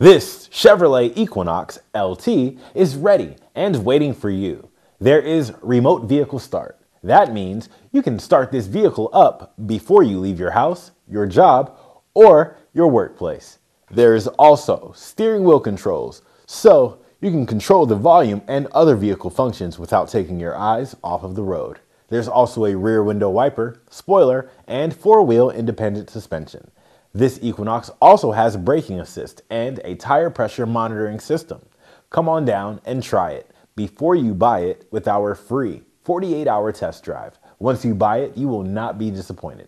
This Chevrolet Equinox LT is ready and waiting for you. There is remote vehicle start. That means you can start this vehicle up before you leave your house, your job, or your workplace. There is also steering wheel controls, so you can control the volume and other vehicle functions without taking your eyes off of the road. There's also a rear window wiper, spoiler, and four-wheel independent suspension. This Equinox also has braking assist and a tire pressure monitoring system. Come on down and try it before you buy it with our free 48 hour test drive. Once you buy it, you will not be disappointed.